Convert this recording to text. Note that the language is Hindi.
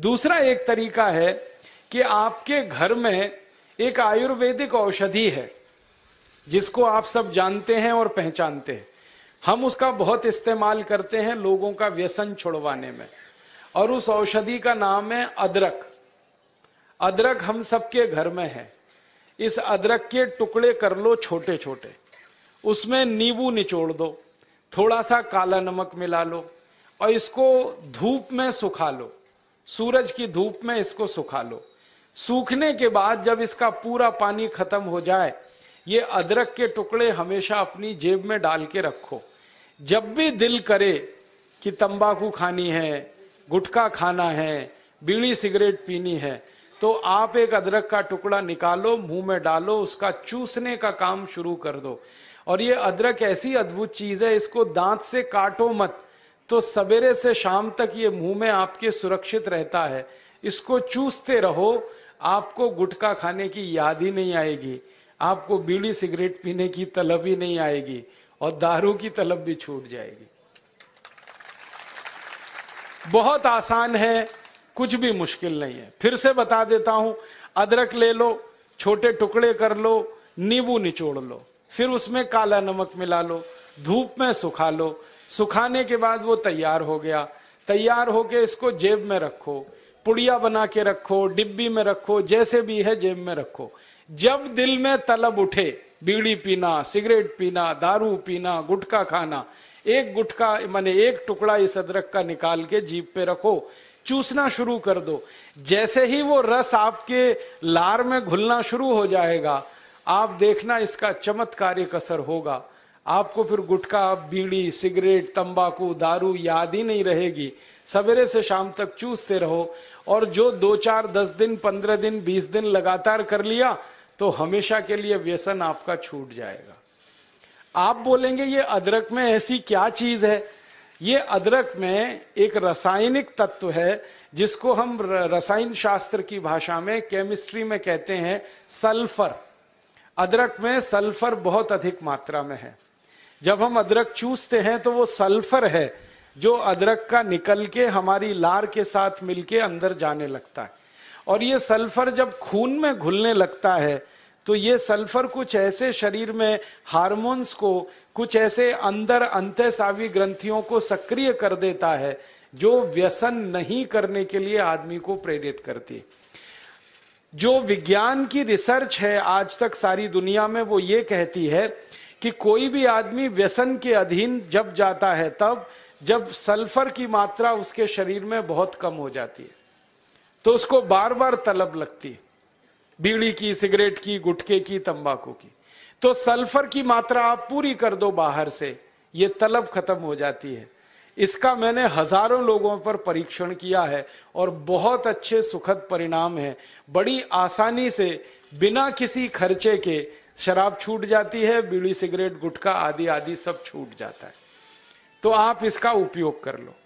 दूसरा एक तरीका है कि आपके घर में एक आयुर्वेदिक औषधि है जिसको आप सब जानते हैं और पहचानते हैं हम उसका बहुत इस्तेमाल करते हैं लोगों का व्यसन छुड़वाने में और उस औषधि का नाम है अदरक अदरक हम सबके घर में है इस अदरक के टुकड़े कर लो छोटे छोटे उसमें नींबू निचोड़ दो थोड़ा सा काला नमक मिला लो और इसको धूप में सुखा लो सूरज की धूप में इसको सुखा लो सूखने के बाद जब इसका पूरा पानी खत्म हो जाए ये अदरक के टुकड़े हमेशा अपनी जेब में डाल के रखो जब भी दिल करे कि तंबाकू खानी है गुटखा खाना है बीड़ी सिगरेट पीनी है तो आप एक अदरक का टुकड़ा निकालो मुंह में डालो उसका चूसने का काम शुरू कर दो और ये अदरक ऐसी अद्भुत चीज है इसको दांत से काटो मत तो सवेरे से शाम तक ये मुंह में आपके सुरक्षित रहता है इसको चूसते रहो आपको गुटखा खाने की याद ही नहीं आएगी आपको बीड़ी सिगरेट पीने की तलब ही नहीं आएगी और दारू की तलब भी छूट जाएगी बहुत आसान है कुछ भी मुश्किल नहीं है फिर से बता देता हूं अदरक ले लो छोटे टुकड़े कर लो नींबू निचोड़ लो फिर उसमें काला नमक मिला लो धूप में सुखा लो सुखाने के बाद वो तैयार हो गया तैयार होके इसको जेब में रखो पुड़िया बना के रखो डिब्बी में रखो जैसे भी है जेब में रखो जब दिल में तलब उठे बीड़ी पीना सिगरेट पीना दारू पीना गुटखा खाना एक गुटखा माने एक टुकड़ा इस अदरक का निकाल के जीप पे रखो चूसना शुरू कर दो जैसे ही वो रस आपके लार में घुलना शुरू हो जाएगा आप देखना इसका चमत्कारिक असर होगा आपको फिर गुटखा बीड़ी सिगरेट तंबाकू दारू याद ही नहीं रहेगी सवेरे से शाम तक चूसते रहो और जो दो चार दस दिन पंद्रह दिन बीस दिन लगातार कर लिया तो हमेशा के लिए व्यसन आपका छूट जाएगा आप बोलेंगे ये अदरक में ऐसी क्या चीज है ये अदरक में एक रासायनिक तत्व है जिसको हम रसायन शास्त्र की भाषा में केमिस्ट्री में कहते हैं सल्फर अदरक में सल्फर बहुत अधिक मात्रा में है जब हम अदरक चूसते हैं तो वो सल्फर है जो अदरक का निकल के हमारी लार के साथ मिलके अंदर जाने लगता है और ये सल्फर जब खून में घुलने लगता है तो ये सल्फर कुछ ऐसे शरीर में हार्मोन्स को कुछ ऐसे अंदर अंतसावी ग्रंथियों को सक्रिय कर देता है जो व्यसन नहीं करने के लिए आदमी को प्रेरित करती है जो विज्ञान की रिसर्च है आज तक सारी दुनिया में वो ये कहती है कि कोई भी आदमी व्यसन के अधीन जब जाता है तब जब सल्फर की मात्रा उसके शरीर में बहुत कम हो जाती है तो उसको बार बार तलब लगती है बीड़ी की सिगरेट की गुटखे की तंबाकू की तो सल्फर की मात्रा आप पूरी कर दो बाहर से ये तलब खत्म हो जाती है इसका मैंने हजारों लोगों पर परीक्षण किया है और बहुत अच्छे सुखद परिणाम है बड़ी आसानी से बिना किसी खर्चे के शराब छूट जाती है बीड़ी सिगरेट गुटखा आदि आदि सब छूट जाता है तो आप इसका उपयोग कर लो